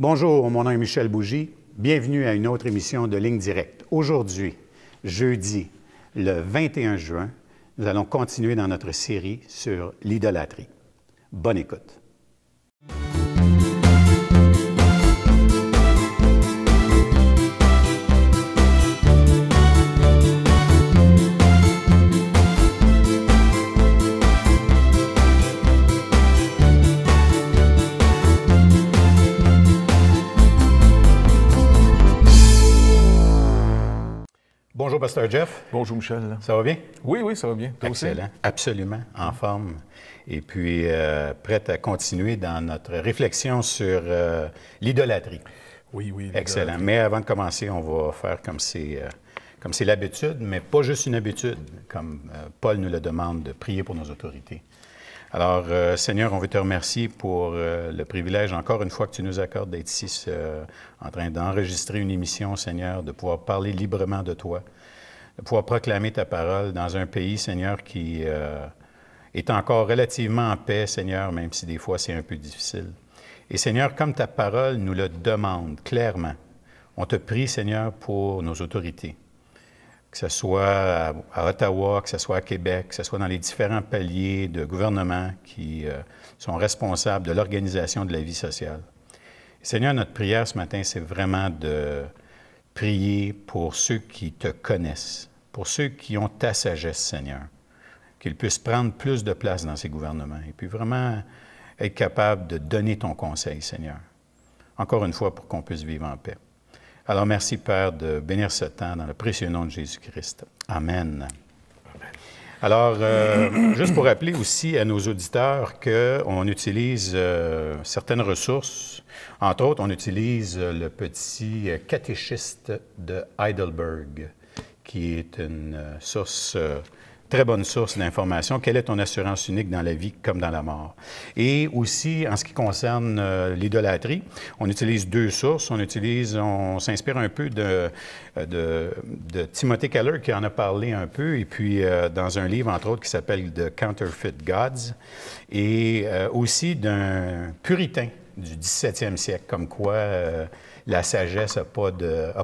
Bonjour, mon nom est Michel Bougie. Bienvenue à une autre émission de Ligne Directe. Aujourd'hui, jeudi, le 21 juin, nous allons continuer dans notre série sur l'idolâtrie. Bonne écoute. Pasteur Jeff. Bonjour, Michel. Ça va bien? Oui, oui, ça va bien. Toi Excellent. Absolument, en forme. Et puis, euh, prête à continuer dans notre réflexion sur euh, l'idolâtrie. Oui, oui. Excellent. Mais avant de commencer, on va faire comme c'est. Euh, comme c'est l'habitude, mais pas juste une habitude, comme Paul nous le demande, de prier pour nos autorités. Alors, Seigneur, on veut te remercier pour le privilège, encore une fois, que tu nous accordes d'être ici en train d'enregistrer une émission, Seigneur, de pouvoir parler librement de toi, de pouvoir proclamer ta parole dans un pays, Seigneur, qui euh, est encore relativement en paix, Seigneur, même si des fois c'est un peu difficile. Et Seigneur, comme ta parole nous le demande clairement, on te prie, Seigneur, pour nos autorités, que ce soit à Ottawa, que ce soit à Québec, que ce soit dans les différents paliers de gouvernement qui euh, sont responsables de l'organisation de la vie sociale. Seigneur, notre prière ce matin, c'est vraiment de Priez pour ceux qui te connaissent, pour ceux qui ont ta sagesse, Seigneur, qu'ils puissent prendre plus de place dans ces gouvernements et puis vraiment être capables de donner ton conseil, Seigneur. Encore une fois, pour qu'on puisse vivre en paix. Alors merci, Père, de bénir ce temps dans le précieux nom de Jésus-Christ. Amen. Alors, euh, juste pour rappeler aussi à nos auditeurs qu'on utilise euh, certaines ressources. Entre autres, on utilise euh, le petit catéchiste de Heidelberg, qui est une source très bonne source d'information, « Quelle est ton assurance unique dans la vie comme dans la mort? Et aussi, en ce qui concerne euh, l'idolâtrie, on utilise deux sources. On utilise, on s'inspire un peu de, euh, de, Timothée Keller qui en a parlé un peu, et puis euh, dans un livre, entre autres, qui s'appelle The Counterfeit Gods, et aussi d'un puritain du 17e siècle, comme quoi la sagesse n'a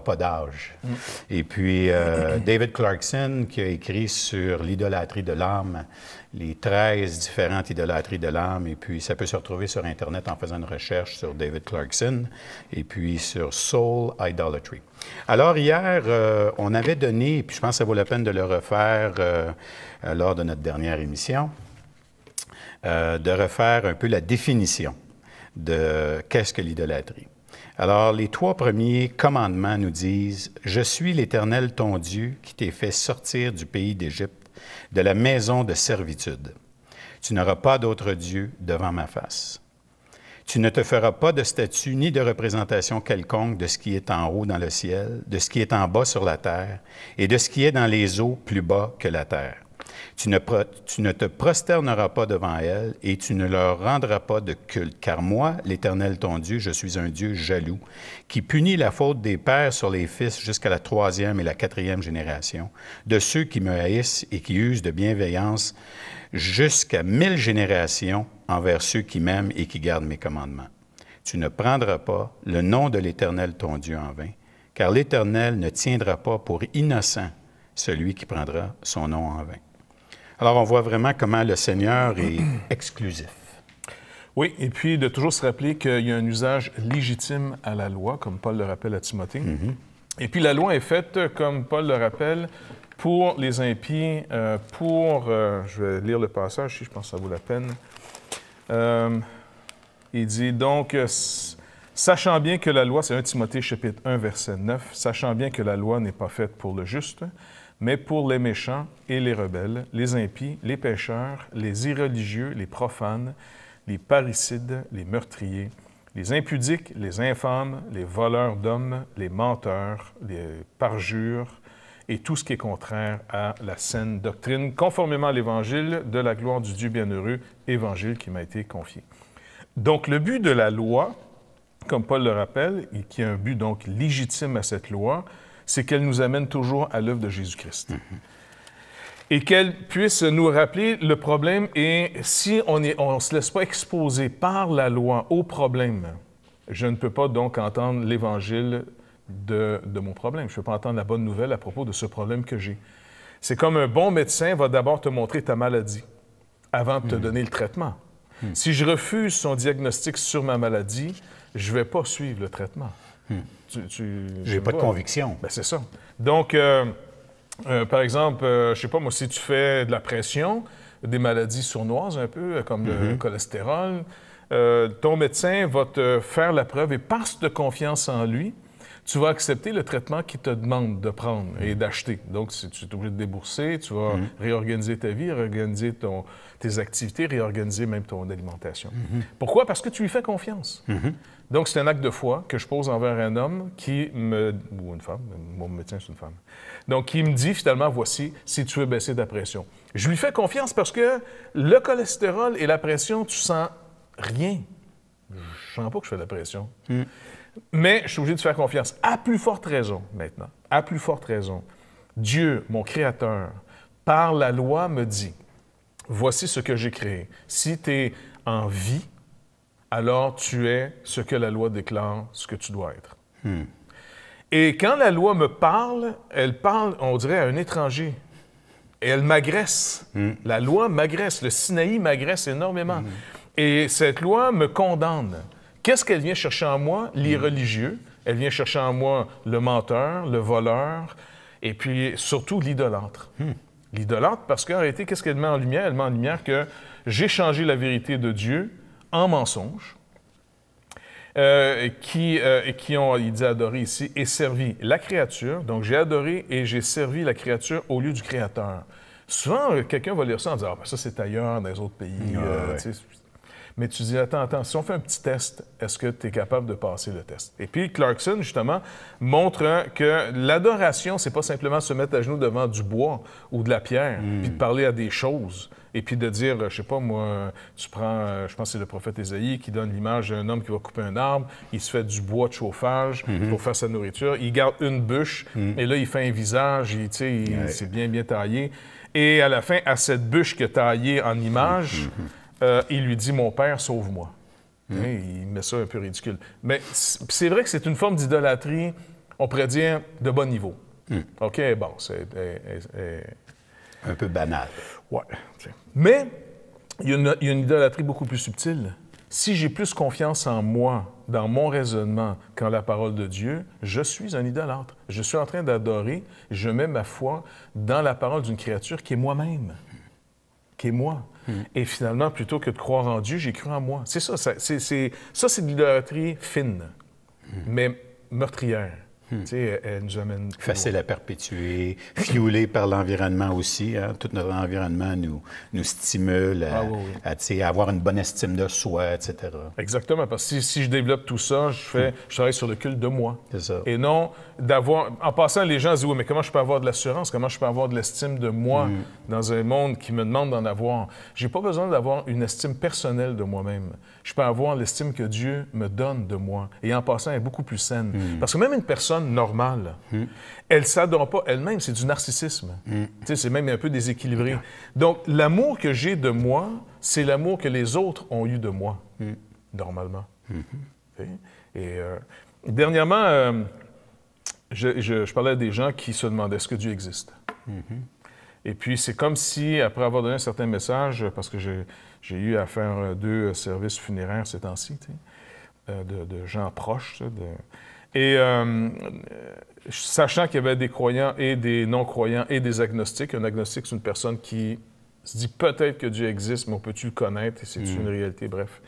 pas d'âge. Mm. Et puis, euh, David Clarkson, qui a écrit sur l'idolâtrie de l'âme, les 13 différentes idolâtries de l'âme, et puis ça peut se retrouver sur Internet en faisant une recherche sur David Clarkson, et puis sur Soul Idolatry. Alors hier, euh, on avait donné, et puis je pense que ça vaut la peine de le refaire euh, lors de notre dernière émission, de refaire un peu la définition de qu'est-ce que l'idolâtrie. Alors, les trois premiers commandements nous disent, Je suis l'Éternel ton Dieu qui t'ai fait sortir du pays d'Égypte, de la maison de servitude. Tu n'auras pas d'autre Dieu devant ma face. Tu ne te feras pas de statue ni de représentation quelconque de ce qui est en haut dans le ciel, de ce qui est en bas sur la terre, et de ce qui est dans les eaux plus bas que la terre. Tu ne, te prosterneras pas devant elles et tu ne leur rendras pas de culte, car moi, l'Éternel ton Dieu, je suis un Dieu jaloux, qui punit la faute des pères sur les fils jusqu'à la troisième et la quatrième génération, de ceux qui me haïssent et qui usent de bienveillance jusqu'à mille générations envers ceux qui m'aiment et qui gardent mes commandements. Tu ne prendras pas le nom de l'Éternel ton Dieu en vain, car l'Éternel ne tiendra pas pour innocent celui qui prendra son nom en vain. Alors, on voit vraiment comment le Seigneur est exclusif. Oui, et puis de toujours se rappeler qu'il y a un usage légitime à la loi, comme Paul le rappelle à Timothée. Mm-hmm. Et puis la loi est faite, comme Paul le rappelle, pour les impies, euh, pour... Euh, je vais lire le passage, si je pense que ça vaut la peine. Euh, il dit donc, sachant bien que la loi, c'est 1 Timothée chapitre 1, verset 9, sachant bien que la loi n'est pas faite pour le juste, mais pour les méchants et les rebelles, les impies, les pécheurs, les irreligieux, les profanes, les parricides, les meurtriers, les impudiques, les infâmes, les voleurs d'hommes, les menteurs, les parjures et tout ce qui est contraire à la saine doctrine, conformément à l'évangile de la gloire du Dieu bienheureux, évangile qui m'a été confié. Donc le but de la loi, comme Paul le rappelle, et qui a un but donc légitime à cette loi, c'est qu'elle nous amène toujours à l'œuvre de Jésus-Christ. Mhm. Et qu'elle puisse nous rappeler le problème et si on ne se laisse pas exposer par la loi au problème, je ne peux pas donc entendre l'évangile de, mon problème. Je ne peux pas entendre la bonne nouvelle à propos de ce problème que j'ai. C'est comme un bon médecin va d'abord te montrer ta maladie avant de te mhm. donner le traitement. Mhm. Si je refuse son diagnostic sur ma maladie, je ne vais pas suivre le traitement. Tu, J'ai pas de conviction. Ben, c'est ça. Donc, euh, euh, par exemple, euh, je sais pas, moi, si tu fais de la pression, des maladies sournoises un peu, comme le mm-hmm. cholestérol, ton médecin va te faire la preuve et passe de confiance en lui, tu vas accepter le traitement qu'il te demande de prendre et d'acheter. Donc, si tu es obligé de débourser, tu vas mhm. réorganiser ta vie, réorganiser ton, tes activités, réorganiser même ton alimentation. Mhm. Pourquoi? Parce que tu lui fais confiance. Mhm. Donc, c'est un acte de foi que je pose envers un homme qui me... ou une femme, mon médecin, c'est une femme. Donc, qui me dit finalement, voici, si tu veux baisser ta pression. Je lui fais confiance parce que le cholestérol et la pression, tu sens rien. Je sens pas que je fais de la pression. Mais je suis obligé de faire confiance. À plus forte raison maintenant, à plus forte raison, Dieu, mon Créateur, par la loi me dit, voici ce que j'ai créé. Si tu es en vie, alors tu es ce que la loi déclare, ce que tu dois être. Hmm. Et quand la loi me parle, elle parle, on dirait, à un étranger. Et elle m'agresse. Hmm. La loi m'agresse. Le Sinaï m'agresse énormément. Hmm. Et cette loi me condamne. Qu'est-ce qu'elle vient chercher en moi? L'irreligieux. Mm. Elle vient chercher en moi le menteur, le voleur, et puis surtout l'idolâtre. Mm. L'idolâtre, parce qu'en réalité, qu'est-ce qu'elle met en lumière? Elle met en lumière que j'ai changé la vérité de Dieu en mensonge, euh, qui, euh, qui ont, il dit adoré ici, et servi la créature. Donc, j'ai adoré et j'ai servi la créature au lieu du créateur. Souvent, euh, quelqu'un va lire ça en disant ah, ben ça, c'est ailleurs, dans les autres pays mais tu dis, attends, attends, si on fait un petit test, est-ce que tu es capable de passer le test? Et puis Clarkson, justement, montre hein, que l'adoration, c'est pas simplement se mettre à genoux devant du bois ou de la pierre, hmm. puis de parler à des choses et puis de dire, je sais pas moi, tu prends, euh, je pense que c'est le prophète Isaïe qui donne l'image d'un homme qui va couper un arbre, il se fait du bois de chauffage hmm. pour faire sa nourriture, il garde une bûche, hmm. et là il fait un visage, il, sais, c'est bien bien taillé, et à la fin, à cette bûche que taillée en image, euh, il lui dit Mon père, sauve-moi. Hmm. Hein, il met ça un peu ridicule. Mais c'est vrai que c'est une forme d'idolâtrie, on pourrait dire, de bon niveau. Hmm. OK, bon, c'est. Eh, eh, eh. Un peu banal. Ouais. Mais il y, a une, idolâtrie beaucoup plus subtile. Si j'ai plus confiance en moi, dans mon raisonnement, qu'en la parole de Dieu, je suis un idolâtre. Je suis en train d'adorer, je mets ma foi dans la parole d'une créature qui est moi-même. Et moi. Hmm. Et finalement, plutôt que de croire en Dieu, j'ai cru en moi. C'est ça, ça c'est, ça, c'est de l'idolâtrie fine, hmm. mais meurtrière. Hmm. sais, Elle nous amène... Facile à perpétuer, fioulée par l'environnement aussi. Hein. Tout notre environnement nous, nous stimule à, ah avoir une bonne estime de soi, etc. Exactement, parce que si, si je développe tout ça, je, fais, je travaille sur le culte de moi. Ça. Et non, d'avoir. En passant, les gens disent Oui, mais comment je peux avoir de l'assurance Comment je peux avoir de l'estime de moi mm. dans un monde qui me demande d'en avoir J'ai pas besoin d'avoir une estime personnelle de moi-même. Je peux avoir l'estime que Dieu me donne de moi. Et en passant, elle est beaucoup plus saine. Mm. Parce que même une personne normale, mm. elle ne s'adore pas elle-même, c'est du narcissisme. C'est même un peu déséquilibré. Donc, l'amour que j'ai de moi, c'est l'amour que les autres ont eu de moi, normalement. Mm-hmm. Et euh, dernièrement, euh, je, parlais à des gens qui se demandaient est-ce que Dieu existe. Mm-hmm. Et puis, c'est comme si, après avoir donné un certain message, parce que j'ai eu à faire euh, deux euh, services funéraires ces temps-ci, euh, de, gens proches, et sachant qu'il y avait des croyants et des non-croyants et des agnostiques, un agnostique, c'est une personne qui se dit peut-être que Dieu existe, mais on peut-tu le connaître et c'est une mm. réalité, bref.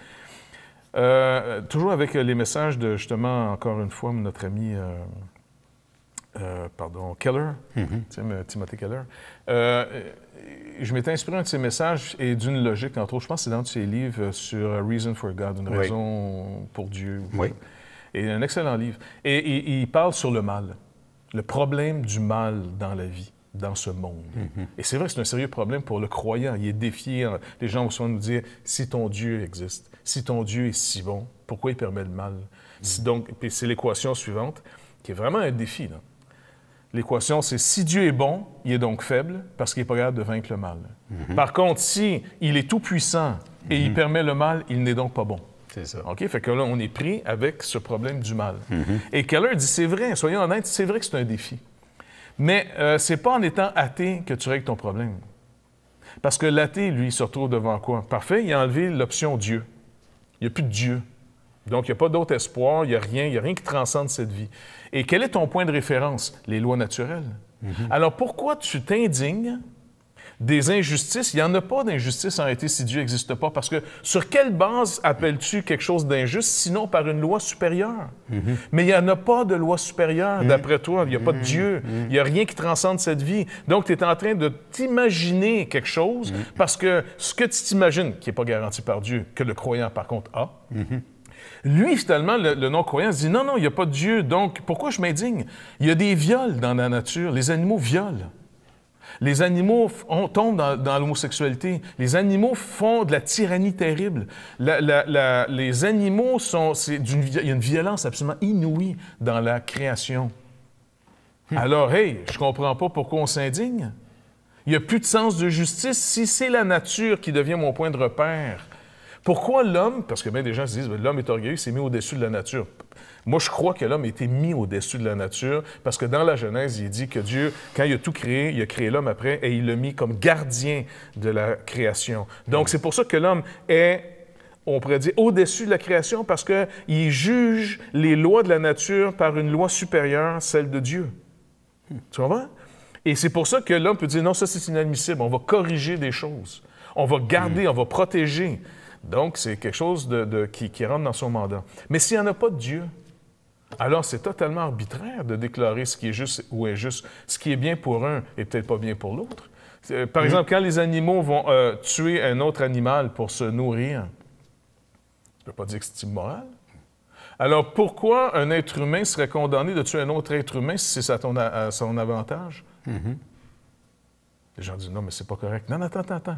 toujours avec les messages de, justement, encore une fois, notre ami euh, pardon, Keller, mhm. euh, Timothée Timothy Keller. Euh, je m'étais inspiré de ses messages et d'une logique, entre autres, je pense que c'est dans ses livres sur Reason for God, une raison pour Dieu. Oui. Et un excellent livre. Et, il parle sur le mal, le problème du mal dans la vie dans ce monde. Mhm. Et c'est vrai que c'est un sérieux problème pour le croyant. Il est défié. Les gens vont souvent nous dire, si ton Dieu existe, si ton Dieu est si bon, pourquoi il permet le mal? Mhm. Donc, c'est l'équation suivante qui est vraiment un défi. Là. L'équation, c'est si Dieu est bon, il est donc faible parce qu'il n'est pas capable de vaincre le mal. Mhm. Par contre, si il est tout-puissant et il mhm. permet le mal, il n'est donc pas bon. C'est ça. OK? Fait que là, on est pris avec ce problème du mal. Mhm. Et Keller dit c'est vrai, soyons honnêtes, c'est vrai que c'est un défi. Mais ce euh, c'est pas en étant athée que tu règles ton problème. Parce que l'athée, lui, se retrouve devant quoi? Parfait, il a enlevé l'option Dieu. Il n'y a plus de Dieu. Donc, il n'y a pas d'autre espoir, il n'y a rien, il n'y a rien qui transcende cette vie. Et quel est ton point de référence? Les lois naturelles. Mm-hmm. Alors, pourquoi tu t'indignes des injustices? Il n'y en a pas d'injustice en réalité si Dieu n'existe pas. Parce que sur quelle base appelles-tu quelque chose d'injuste sinon par une loi supérieure? Mm-hmm. Mais il n'y en a pas de loi supérieure, mm-hmm. d'après toi. Il n'y a pas de Dieu. Il n'y a rien qui transcende cette vie. Donc, tu es en train de t'imaginer quelque chose parce que ce que tu t'imagines, qui n'est pas garanti par Dieu, que le croyant, par contre, a, lui, finalement, le, non-croyant, dit non, non, il n'y a pas de Dieu, donc pourquoi je m'indigne? Il y a des viols dans la nature, les animaux violent. Les animaux tombent dans, l'homosexualité. Les animaux font de la tyrannie terrible. les animaux sont. Il y a une violence absolument inouïe dans la création. Hmm. Alors, hey, je comprends pas pourquoi on s'indigne. Il n'y a plus de sens de justice si c'est la nature qui devient mon point de repère pourquoi l'homme, parce que bien des gens se disent, ben, l'homme est orgueilleux, il s'est mis au-dessus de la nature. Moi, je crois que l'homme a été mis au-dessus de la nature parce que dans la Genèse, il dit que Dieu, quand il a tout créé, il a créé l'homme après et il l'a mis comme gardien de la création. Donc, c'est pour ça que l'homme est on pourrait dire, au-dessus de la création parce qu'il juge les lois de la nature par une loi supérieure, celle de Dieu. Tu comprends? Et c'est pour ça que l'homme peut dire, non, ça c'est inadmissible, on va corriger des choses, on va garder, hmm. on va protéger. Donc, c'est quelque chose qui, rentre dans son mandat. Mais s'il n'y en a pas de Dieu, alors c'est totalement arbitraire de déclarer ce qui est juste ou injuste. Ce qui est bien pour un et peut-être pas bien pour l'autre. Par mm. exemple, quand les animaux vont euh, tuer un autre animal pour se nourrir, je ne peux pas dire que c'est immoral. Alors pourquoi un être humain serait condamné de tuer un autre être humain si c'est à, son avantage? Mm-hmm. Les gens disent non, mais c'est pas correct. Non, non, attends, attends, attends.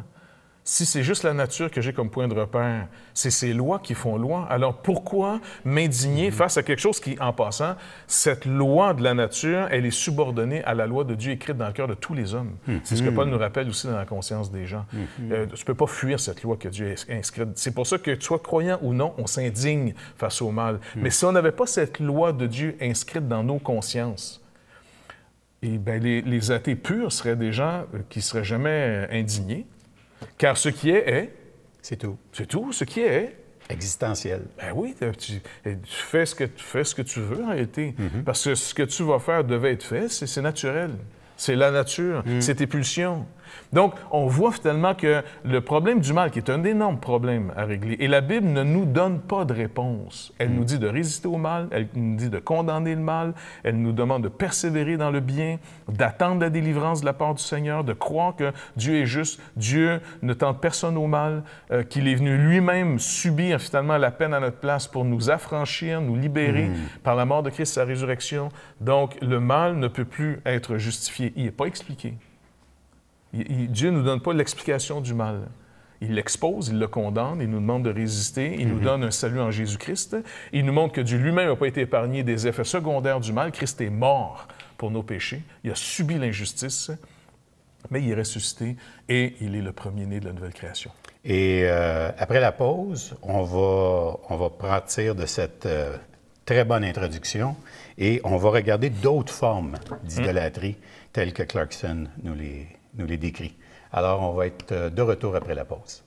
Si c'est juste la nature que j'ai comme point de repère, c'est ces lois qui font loi, alors pourquoi m'indigner mhm. face à quelque chose qui, en passant, cette loi de la nature, elle est subordonnée à la loi de Dieu écrite dans le cœur de tous les hommes. Mhm. C'est ce que Paul nous rappelle aussi dans la conscience des gens. Mhm. Euh, tu ne peux pas fuir cette loi que Dieu a inscrite. C'est pour ça que, tu croyant ou non, on s'indigne face au mal. Mais si on n'avait pas cette loi de Dieu inscrite dans nos consciences, et eh les, les, athées purs seraient des gens euh, qui ne seraient jamais euh, indignés, car ce qui est est. C'est tout. C'est tout. Ce qui est existentiel. Ben oui, tu, fais ce que, tu fais ce que tu veux en réalité. Mm-hmm. Parce que ce que tu vas faire devait être fait, c'est naturel. C'est la nature, mm. c'est tes pulsions. Donc, on voit finalement que le problème du mal, qui est un énorme problème à régler, et la Bible ne nous donne pas de réponse. Elle mm. nous dit de résister au mal, elle nous dit de condamner le mal, elle nous demande de persévérer dans le bien, d'attendre la délivrance de la part du Seigneur, de croire que Dieu est juste, Dieu ne tente personne au mal, euh, qu'il est venu lui-même subir finalement la peine à notre place pour nous affranchir, nous libérer mm. par la mort de Christ, sa résurrection. Donc, le mal ne peut plus être justifié, il n'est pas expliqué. Dieu ne nous donne pas l'explication du mal. Il l'expose, il le condamne, il nous demande de résister, il nous mhm. donne un salut en Jésus-Christ, il nous montre que Dieu lui-même n'a pas été épargné des effets secondaires du mal, Christ est mort pour nos péchés, il a subi l'injustice, mais il est ressuscité et il est le premier-né de la nouvelle création. Et euh, après la pause, on va, on va partir de cette euh, très bonne introduction et on va regarder d'autres formes hmm. d'idolâtrie telles que Clarkson nous les nous les décrit. Alors, on va être euh, de retour après la pause.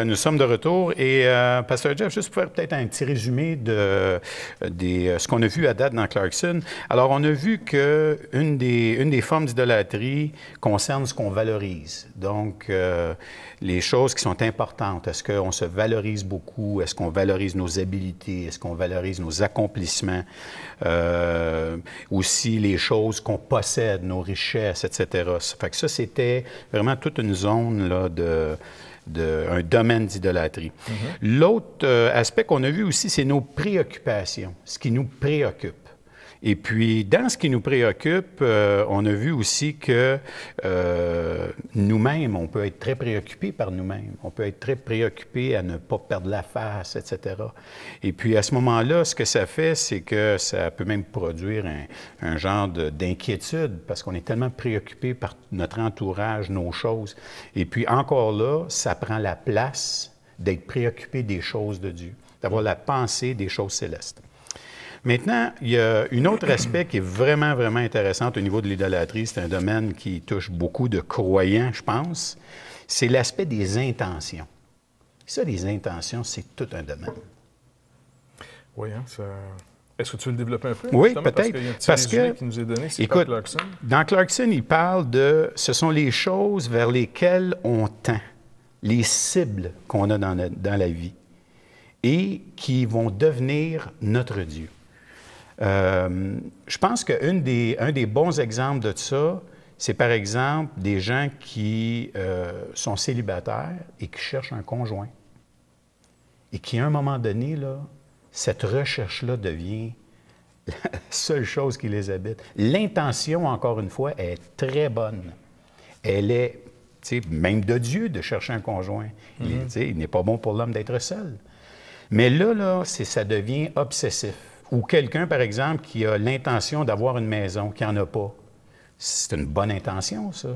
Euh, nous sommes de retour. Et euh, Pasteur Jeff, juste pour faire peut-être un petit résumé de, euh, ce qu'on a vu à date dans Clarkson. Alors, on a vu qu'une des, une des formes d'idolâtrie concerne ce qu'on valorise. Donc, les choses qui sont importantes. Est-ce qu'on se valorise beaucoup? Est-ce qu'on valorise nos habilités? Est-ce qu'on valorise nos accomplissements? aussi, les choses qu'on possède, nos richesses, etc. Ça fait que ça, c'était vraiment toute une zone là, de un domaine d'idolâtrie. Mhm. L'autre euh, aspect qu'on a vu aussi, c'est nos préoccupations, ce qui nous préoccupe. Et puis, dans ce qui nous préoccupe, euh, on a vu aussi que euh, nous-mêmes, on peut être très préoccupé par nous-mêmes. On peut être très préoccupé à ne pas perdre la face, etc. Et puis, à ce moment-là, ce que ça fait, c'est que ça peut même produire un, un genre d'inquiétude parce qu'on est tellement préoccupé par notre entourage, nos choses. Et puis, encore là, ça prend la place d'être préoccupé des choses de Dieu, d'avoir la pensée des choses célestes. Maintenant, il y a un autre aspect qui est vraiment, vraiment intéressant au niveau de l'idolâtrie. C'est un domaine qui touche beaucoup de croyants, je pense. C'est l'aspect des intentions. Ça, les intentions, c'est tout un domaine. Oui, hein, Est-ce que tu veux le développer un peu? Oui, peut-être. Parce, que, nous est donné, c'est écoute, Clarkson. dans Clarkson, il parle de ce sont les choses vers lesquelles on tend, les cibles qu'on a dans la vie et qui vont devenir notre Dieu. Euh, je pense qu'un des, un des bons exemples de ça, c'est par exemple des gens qui euh, sont célibataires et qui cherchent un conjoint. Et qui, à un moment donné, là, cette recherche-là devient la seule chose qui les habite. L'intention, encore une fois, est très bonne. Elle est, même de Dieu, de chercher un conjoint. Mhm. Il n'est pas bon pour l'homme d'être seul. Mais là, là ça devient obsessif. Ou quelqu'un, par exemple, qui a l'intention d'avoir une maison, qui n'en a pas. C'est une bonne intention, ça.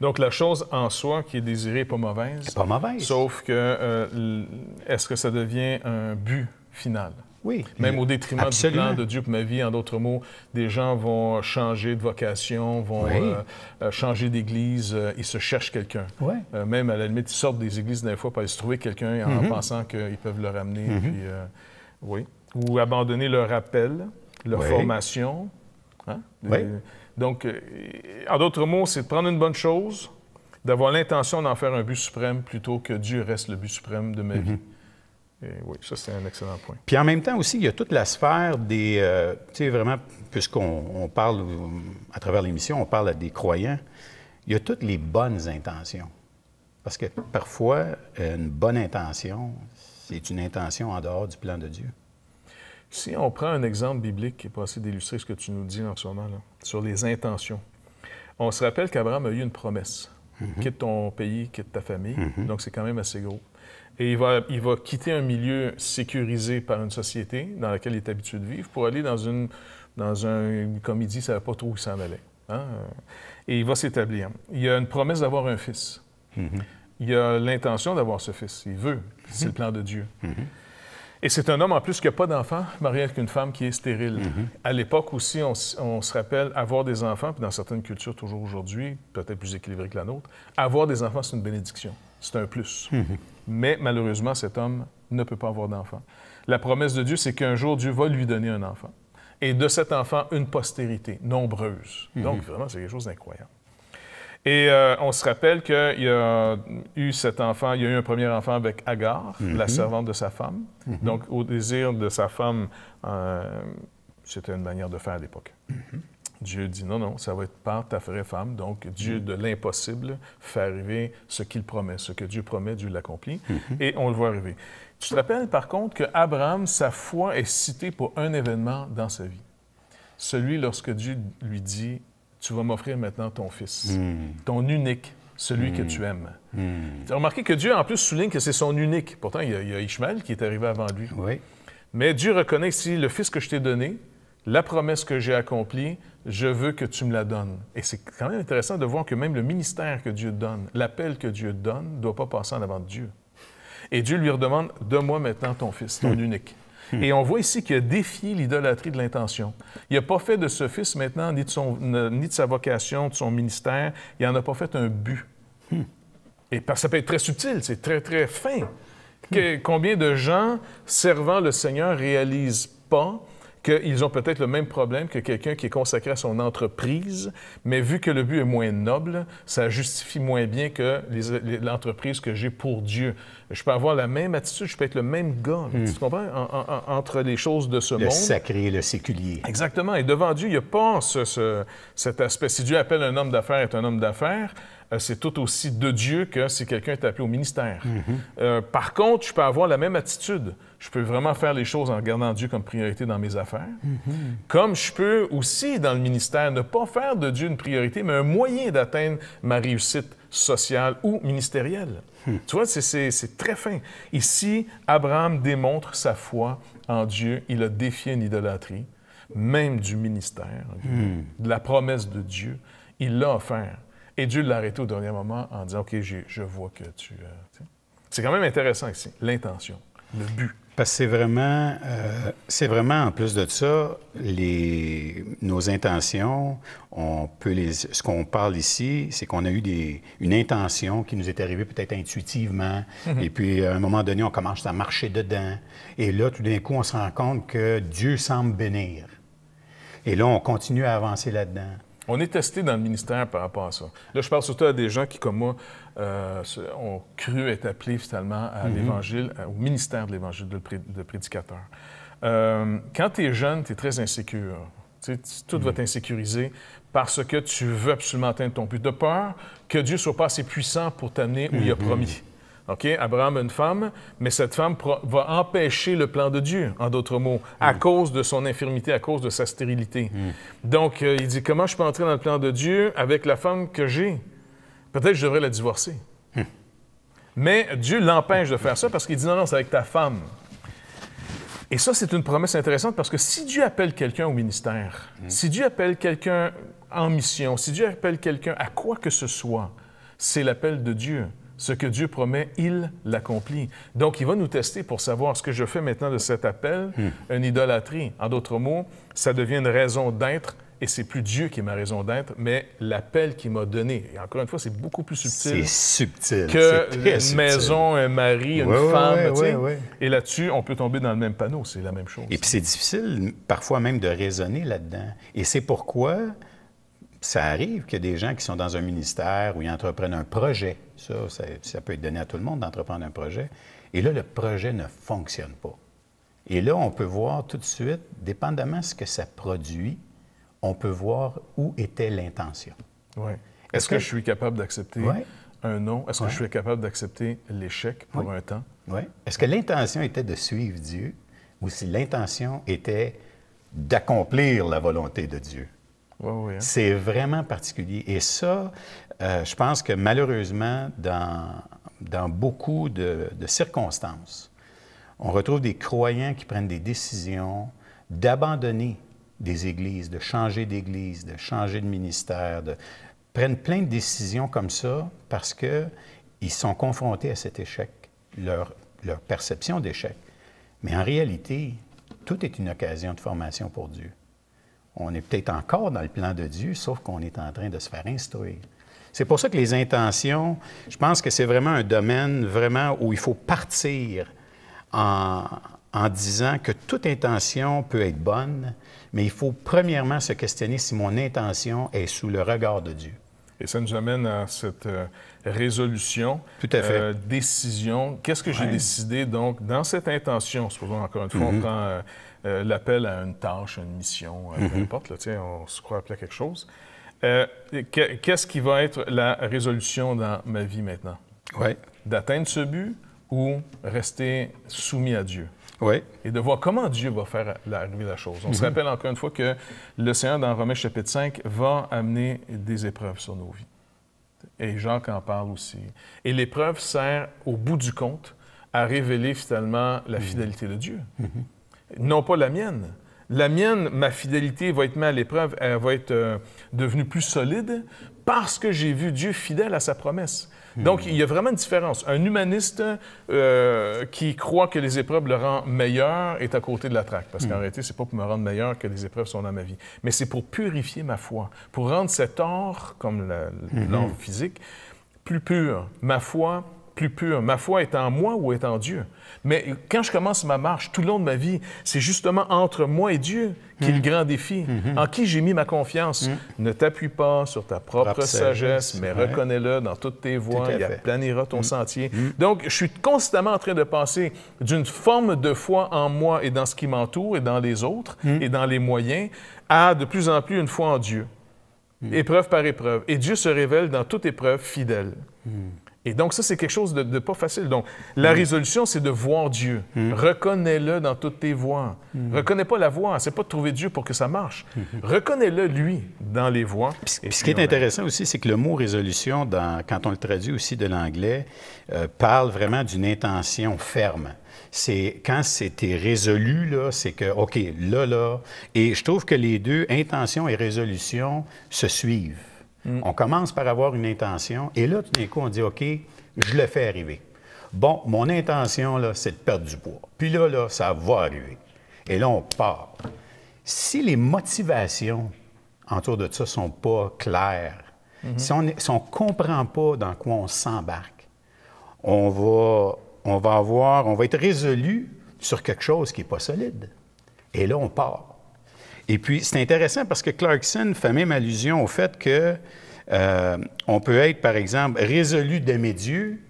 Donc, la chose en soi qui est désirée n'est pas mauvaise. pas mauvaise. Sauf que, euh, est-ce que ça devient un but final? Oui. Même au détriment du plan de Dieu pour ma vie, en d'autres mots, des gens vont changer de vocation, vont euh, euh, changer d'église, ils se cherchent quelqu'un. Oui. même à la limite, ils sortent des églises des fois pour aller se trouver quelqu'un en mhm. pensant qu'ils peuvent le ramener. Mhm. puis, oui ou abandonner leur appel, leur formation. Hein? Euh, donc, euh, en d'autres mots, c'est de prendre une bonne chose, d'avoir l'intention d'en faire un but suprême plutôt que Dieu reste le but suprême de ma mhm. vie. Et oui, ça, c'est un excellent point. Puis en même temps aussi, il y a toute la sphère des. Euh, tu sais, vraiment, puisqu'on parle, à travers l'émission, on parle à des croyants, il y a toutes les bonnes intentions. Parce que parfois, une bonne intention, c'est une intention en dehors du plan de Dieu. Si on prend un exemple biblique qui est assez d'illustrer ce que tu nous dis en ce moment, sur les intentions, on se rappelle qu'Abraham a eu une promesse. Mhm. Quitte ton pays, quitte ta famille. Mhm. Donc, c'est quand même assez gros. Et il va, il va quitter un milieu sécurisé par une société dans laquelle il est habitué de vivre pour aller dans une, dans un, comme il dit, ça ne pas trop où il s'en allait. Hein. Et il va s'établir. Il a une promesse d'avoir un fils. Mhm. Il a l'intention d'avoir ce fils. Il veut. C'est le plan de Dieu. Et c'est un homme en plus qui n'a pas d'enfant, marié avec une femme qui est stérile. Mhm. À l'époque aussi, on, se rappelle avoir des enfants, puis dans certaines cultures toujours aujourd'hui, peut-être plus équilibrées que la nôtre, avoir des enfants, c'est une bénédiction, c'est un plus. Mhm. Mais malheureusement, cet homme ne peut pas avoir d'enfant. La promesse de Dieu, c'est qu'un jour, Dieu va lui donner un enfant. Et de cet enfant, une postérité nombreuse. Mhm. Donc, vraiment, c'est quelque chose d'incroyable. Et euh, on se rappelle qu'il y a eu cet enfant, il y a eu un premier enfant avec Agar, la mhm. servante de sa femme. Mhm. Donc, au désir de sa femme, euh, c'était une manière de faire à l'époque. Mhm. Dieu dit non, non, ça va être par ta vraie femme. Donc, Dieu de l'impossible fait arriver ce qu'il promet. Ce que Dieu promet, Dieu l'accomplit. Et on le voit arriver. Tu te rappelles, par contre, que Abraham, sa foi est citée pour un événement dans sa vie. Celui lorsque Dieu lui dit tu vas m'offrir maintenant ton fils, hmm. ton unique, celui que hmm. tu aimes. Hmm. Tu as remarqué que Dieu, en plus, souligne que c'est son unique. Pourtant, il y, a, Ishmael qui est arrivé avant lui. Mais Dieu reconnaît si le fils que je t'ai donné, la promesse que j'ai accomplie, je veux que tu me la donnes. Et c'est quand même intéressant de voir que même le ministère que Dieu donne, l'appel que Dieu donne, ne doit pas passer en avant de Dieu. Et Dieu lui redemande Donne-moi maintenant ton fils, ton unique. Hmm. Et on voit ici qu'il a défié l'idolâtrie de l'intention. Il n'a pas fait de ce fils maintenant, ni de, sa vocation, de son ministère. Il n'en a pas fait un but. Hmm. Et ça peut être très subtil, c'est très, très fin. Que, combien de gens servant le Seigneur réalisent pas qu'ils ont peut-être le même problème que quelqu'un qui est consacré à son entreprise, mais vu que le but est moins noble, ça justifie moins bien que l'entreprise que j'ai pour Dieu. Je peux avoir la même attitude, je peux être le même gars, tu hmm. comprends, entre les choses de ce monde. Le sacré, le séculier. Exactement. Et devant Dieu, il n'y a pas cet aspect. Si Dieu appelle un homme d'affaires, est un homme d'affaires. Euh, c'est tout aussi de Dieu que si quelqu'un est appelé au ministère. Mhm. Euh, par contre, je peux avoir la même attitude. Je peux vraiment faire les choses en regardant Dieu comme priorité dans mes affaires. Mhm. Comme je peux aussi, dans le ministère, ne pas faire de Dieu une priorité, mais un moyen d'atteindre ma réussite sociale ou ministérielle. Hmm. Tu vois, c'est très fin. Ici, Abraham démontre sa foi en Dieu. Il a défié une idolâtrie, même du ministère, hmm. de la promesse de Dieu. Il l'a offert et Dieu l'arrêter au dernier moment en disant OK, je vois que tu. Euh, c'est quand même intéressant ici, l'intention, le but. Parce que c'est vraiment, euh, c'est vraiment, en plus de ça, les, nos intentions, on peut les, ce qu'on parle ici, c'est qu'on a eu des, une intention qui nous est arrivée peut-être intuitivement, mhm. et puis à un moment donné, on commence à marcher dedans, et là, tout d'un coup, on se rend compte que Dieu semble bénir. Et là, on continue à avancer là-dedans. On est testé dans le ministère par rapport à ça. Là, je parle surtout à des gens qui, comme moi, euh, ont cru être appelés finalement à mhm. l'Évangile, euh, au ministère de l'Évangile de, prédicateur. Euh, quand tu es jeune, tu es très insécure. tout va mhm. t'insécuriser parce que tu veux absolument atteindre ton but, de peur que Dieu soit pas assez puissant pour t'amener où il a mhm. promis. OK, Abraham une femme, mais cette femme va empêcher le plan de Dieu, en d'autres mots, à mm. cause de son infirmité, à cause de sa stérilité. Mm. Donc, euh, il dit, comment je peux entrer dans le plan de Dieu avec la femme que j'ai? Peut-être je devrais la divorcer. Mm. Mais Dieu l'empêche de faire ça parce qu'il dit, non, non, c'est avec ta femme. Et ça, c'est une promesse intéressante parce que si Dieu appelle quelqu'un au ministère, si Dieu appelle quelqu'un en mission, si Dieu appelle quelqu'un à quoi que ce soit, c'est l'appel de Dieu. Ce que Dieu promet, il l'accomplit. Donc, il va nous tester pour savoir ce que je fais maintenant de cet appel, hmm. une idolâtrie. En d'autres mots, ça devient une raison d'être et c'est plus Dieu qui est ma raison d'être, mais l'appel qui m'a donné. Et encore une fois, c'est beaucoup plus subtil. C'est subtil. Que une maison, un mari, une femme. et là-dessus, on peut tomber dans le même panneau. C'est la même chose. Et puis c'est difficile parfois même de raisonner là-dedans. Et c'est pourquoi ça arrive qu'il y des gens qui sont dans un ministère ou ils entreprennent un projet. Ça, ça, peut être donné à tout le monde d'entreprendre un projet. Et là, le projet ne fonctionne pas. Et là, on peut voir tout de suite, dépendamment de ce que ça produit, on peut voir où était l'intention. Est-ce que... je suis capable d'accepter un non? Est-ce que je suis capable d'accepter l'échec pour un temps? Oui. Est-ce que l'intention était de suivre Dieu ou si l'intention était d'accomplir la volonté de Dieu? Hein. C'est vraiment particulier. Et ça, euh, je pense que malheureusement, dans, dans beaucoup de, circonstances, on retrouve des croyants qui prennent des décisions d'abandonner des églises, de changer d'église, de changer de ministère, de... prennent plein de décisions comme ça parce qu'ils sont confrontés à cet échec, leur, leur perception d'échec. Mais en réalité, tout est une occasion de formation pour Dieu on est peut-être encore dans le plan de Dieu, sauf qu'on est en train de se faire instruire. C'est pour ça que les intentions, je pense que c'est vraiment un domaine vraiment où il faut partir en, disant que toute intention peut être bonne, mais il faut premièrement se questionner si mon intention est sous le regard de Dieu. Et ça nous amène à cette euh, résolution, euh, décision. Qu'est-ce que j'ai décidé donc dans cette intention? Supposons encore une fois, mm-hmm. euh, euh, l'appel à une tâche, une mission, euh, peu mhm. importe, on se croit appelé à quelque chose. Euh, qu'est-ce qui va être la résolution dans ma vie maintenant? D'atteindre ce but ou rester soumis à Dieu? ouais Et de voir comment Dieu va faire arriver la chose. On se mhm. rappelle encore une fois que le Seigneur, dans Romains chapitre 5, va amener des épreuves sur nos vies. Et Jacques en parle aussi. Et l'épreuve sert, au bout du compte, à révéler finalement la mhm. fidélité de Dieu non pas la mienne. La mienne, ma fidélité va être mise à l'épreuve, elle va être euh, devenue plus solide parce que j'ai vu Dieu fidèle à sa promesse. Hmm. Donc, il y a vraiment une différence. Un humaniste euh, qui croit que les épreuves le rendent meilleur est à côté de la traque, parce hmm. qu'en réalité, c'est pas pour me rendre meilleur que les épreuves sont dans ma vie, mais c'est pour purifier ma foi, pour rendre cet or, comme hmm. l'or physique, plus pur. Ma foi plus Ma foi est en moi ou est en Dieu. Mais quand je commence ma marche, tout le long de ma vie, c'est justement entre moi et Dieu qu'il est mm-hmm. grand défi. Mm-hmm. En qui j'ai mis ma confiance. Mm-hmm. Ne t'appuie pas sur ta propre sagesse, mais reconnais-le dans toutes tes voies. il aplanira ton sentier. Donc, je suis constamment en train de passer d'une forme de foi en moi et dans ce qui m'entoure et dans les autres et dans les moyens à de plus en plus une foi en Dieu. Épreuve par épreuve. Et Dieu se révèle dans toute épreuve fidèle donc, ça, c'est quelque chose de, pas facile. Donc, la mm. résolution, c'est de voir Dieu. Mm. Reconnais-le dans toutes tes voies. Mm. Reconnais pas la voie. C'est pas de trouver Dieu pour que ça marche. Mm-hmm. Reconnais-le, lui, dans les voies. Puis, ce qui est intéressant aussi, c'est que le mot résolution, dans, quand on le traduit aussi de l'anglais, euh, parle vraiment d'une intention ferme c'est quand c'était résolu, là, c'est que, OK, là, là. Et je trouve que les deux, intention et résolution, se suivent. Mm. On commence par avoir une intention et là, tout d'un coup, on dit OK, je le fais arriver. Bon, mon intention, là, c'est de perdre du poids. Puis là, là, ça va arriver. Et là, on part. Si les motivations autour de ça ne sont pas claires, mm-hmm. si on ne comprend pas dans quoi on s'embarque, on va, on va avoir, on va être résolu sur quelque chose qui n'est pas solide. Et là, on part. Et puis, c'est intéressant parce que Clarkson fait même allusion au fait que euh, on peut être, par exemple, résolu d'aimer Dieu,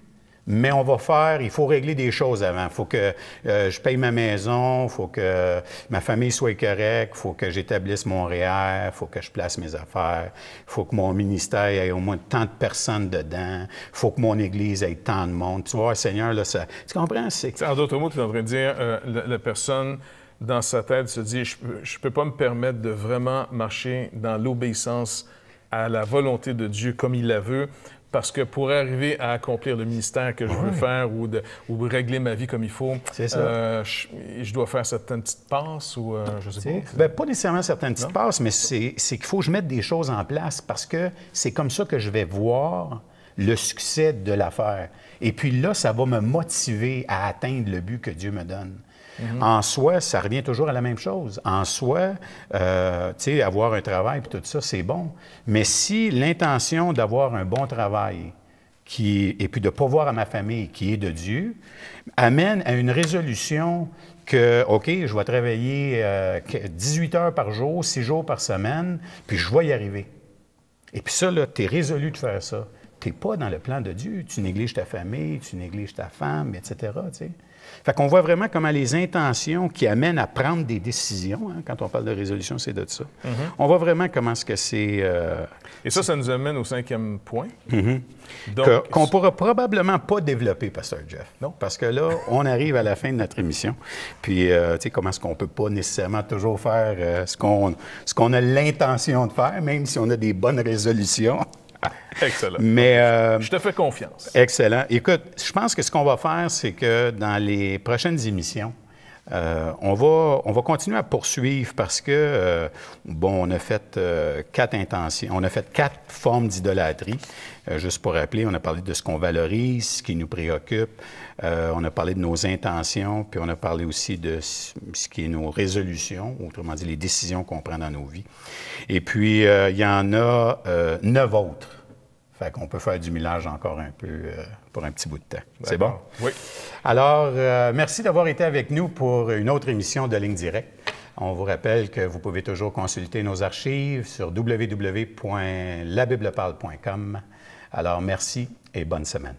mais on va faire, il faut régler des choses avant. Il faut que euh, je paye ma maison, il faut que ma famille soit correcte, il faut que j'établisse mon REER, il faut que je place mes affaires, il faut que mon ministère ait au moins tant de personnes dedans, il faut que mon Église ait tant de monde. Tu vois, Seigneur, là, ça... Tu comprends? En d'autres mots, tu es en train de dire, euh, la personne dans sa tête se dit, je ne peux pas me permettre de vraiment marcher dans l'obéissance à la volonté de Dieu comme il la veut, parce que pour arriver à accomplir le ministère que je veux faire ou, de, ou régler ma vie comme il faut, euh, je, dois faire certaines petites passes ou euh, je sais pas. Ben, pas nécessairement certaines petites passes, mais c'est qu'il faut que je mette des choses en place parce que c'est comme ça que je vais voir le succès de l'affaire. Et puis là, ça va me motiver à atteindre le but que Dieu me donne. Mm-hmm. En soi, ça revient toujours à la même chose. En soi, euh, tu avoir un travail et tout ça, c'est bon. Mais si l'intention d'avoir un bon travail qui, et puis de pouvoir à ma famille qui est de Dieu amène à une résolution que, OK, je vais travailler 18 euh, heures par jour, 6 jours par semaine, puis je vais y arriver. Et puis ça, là, tu es résolu de faire ça. Tu n'es pas dans le plan de Dieu. Tu négliges ta famille, tu négliges ta femme, etc. Fait qu'on voit vraiment comment les intentions qui amènent à prendre des décisions, hein, quand on parle de résolution, c'est de ça. Mm-hmm. On voit vraiment comment ce que c'est... Euh, Et ça, ça nous amène au cinquième point. Mm-hmm. Qu'on ne pourra probablement pas développer, Pasteur Jeff. Non. Parce que là, on arrive à la fin de notre émission. Puis, euh, tu sais, comment est-ce qu'on peut pas nécessairement toujours faire euh, ce qu'on a l'intention de faire, même si on a des bonnes résolutions. Ah, excellent. Mais, euh, je te fais confiance. Excellent. Écoute, je pense que ce qu'on va faire, c'est que dans les prochaines émissions, euh, on, va, on va continuer à poursuivre parce que, euh, bon, on a fait quatre intentions, on a fait quatre formes d'idolâtrie. juste pour rappeler, on a parlé de ce qu'on valorise, ce qui nous préoccupe, euh, on a parlé de nos intentions, puis on a parlé aussi de ce qui est nos résolutions, autrement dit les décisions qu'on prend dans nos vies. Et puis, euh, il y en a euh, neuf autres. Fait qu'on peut faire du millage encore un peu pour un petit bout de temps. C'est bon? Oui. Alors, merci d'avoir été avec nous pour une autre émission de Ligne Directe. On vous rappelle que vous pouvez toujours consulter nos archives sur www.labibleparle.com. Alors, merci et bonne semaine.